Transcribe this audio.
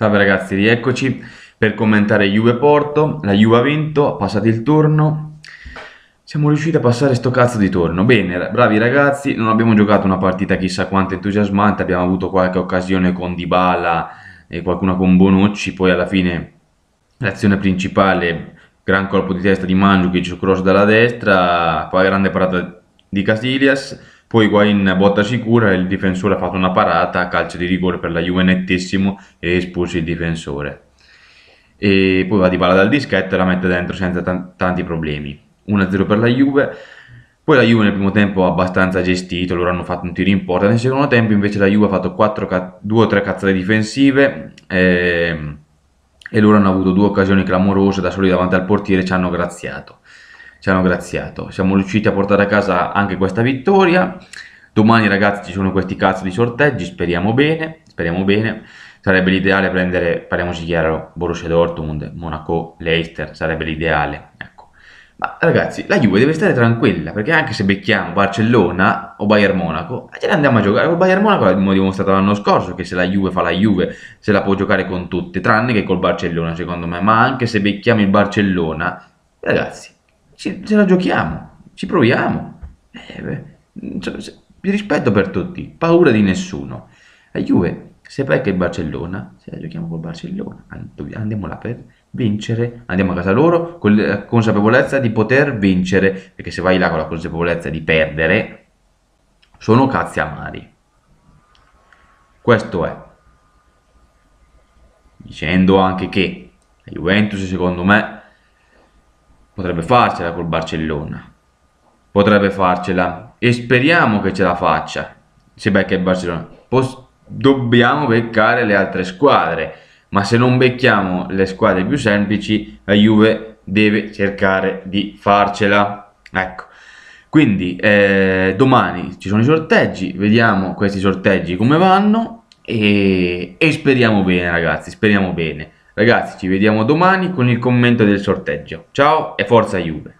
Salve ragazzi, rieccoci per commentare Juve-Porto. La Juve ha vinto, ha passato il turno. Siamo riusciti a passare sto cazzo di turno. Bene, bravi ragazzi, non abbiamo giocato una partita chissà quanto entusiasmante, abbiamo avuto qualche occasione con Dybala e qualcuna con Bonucci, poi alla fine l'azione principale, gran colpo di testa di Mangiukic, cross dalla destra, poi grande parata di Casillas poi qua in botta sicura, il difensore ha fatto una parata, calcio di rigore per la Juve nettissimo e espulso il difensore. E poi va di palla dal dischetto e la mette dentro senza tanti problemi. 1-0 per la Juve. Poi la Juve nel primo tempo ha abbastanza gestito, loro hanno fatto un tiro in porta. Nel secondo tempo invece la Juve ha fatto 2 3 cazzate difensive e... Ehm, e loro hanno avuto due occasioni clamorose da soli davanti al portiere e ci hanno graziato ci hanno graziato. Siamo riusciti a portare a casa anche questa vittoria. Domani ragazzi ci sono questi cazzo di sorteggi, speriamo bene, speriamo bene. Sarebbe l'ideale prendere, parliamoci chiaro, Borussia Dortmund, Monaco, Leicester, sarebbe l'ideale. Ecco. Ma ragazzi, la Juve deve stare tranquilla, perché anche se becchiamo Barcellona o Bayern Monaco, eh, ce ne andiamo a giocare. Con Bayern Monaco l'abbiamo dimostrato l'anno scorso, che se la Juve fa la Juve, se la può giocare con tutte, tranne che col Barcellona secondo me. Ma anche se becchiamo il Barcellona, ragazzi, ci, ce la giochiamo, ci proviamo. Eh, cioè, rispetto per tutti, paura di nessuno. La Juve, se vai che il Barcellona, se la giochiamo col Barcellona, andiamo là per vincere, andiamo a casa loro con la consapevolezza di poter vincere, perché se vai là con la consapevolezza di perdere, sono cazzi amari. Questo è. Dicendo anche che la Juventus, secondo me, potrebbe farcela col Barcellona, potrebbe farcela e speriamo che ce la faccia, se becca il Barcellona. Pos- dobbiamo beccare le altre squadre, ma se non becchiamo le squadre più semplici, la Juve deve cercare di farcela. Ecco. Quindi eh, domani ci sono i sorteggi, vediamo questi sorteggi come vanno e, e speriamo bene ragazzi, speriamo bene. Ragazzi, ci vediamo domani con il commento del sorteggio. Ciao e forza Juve!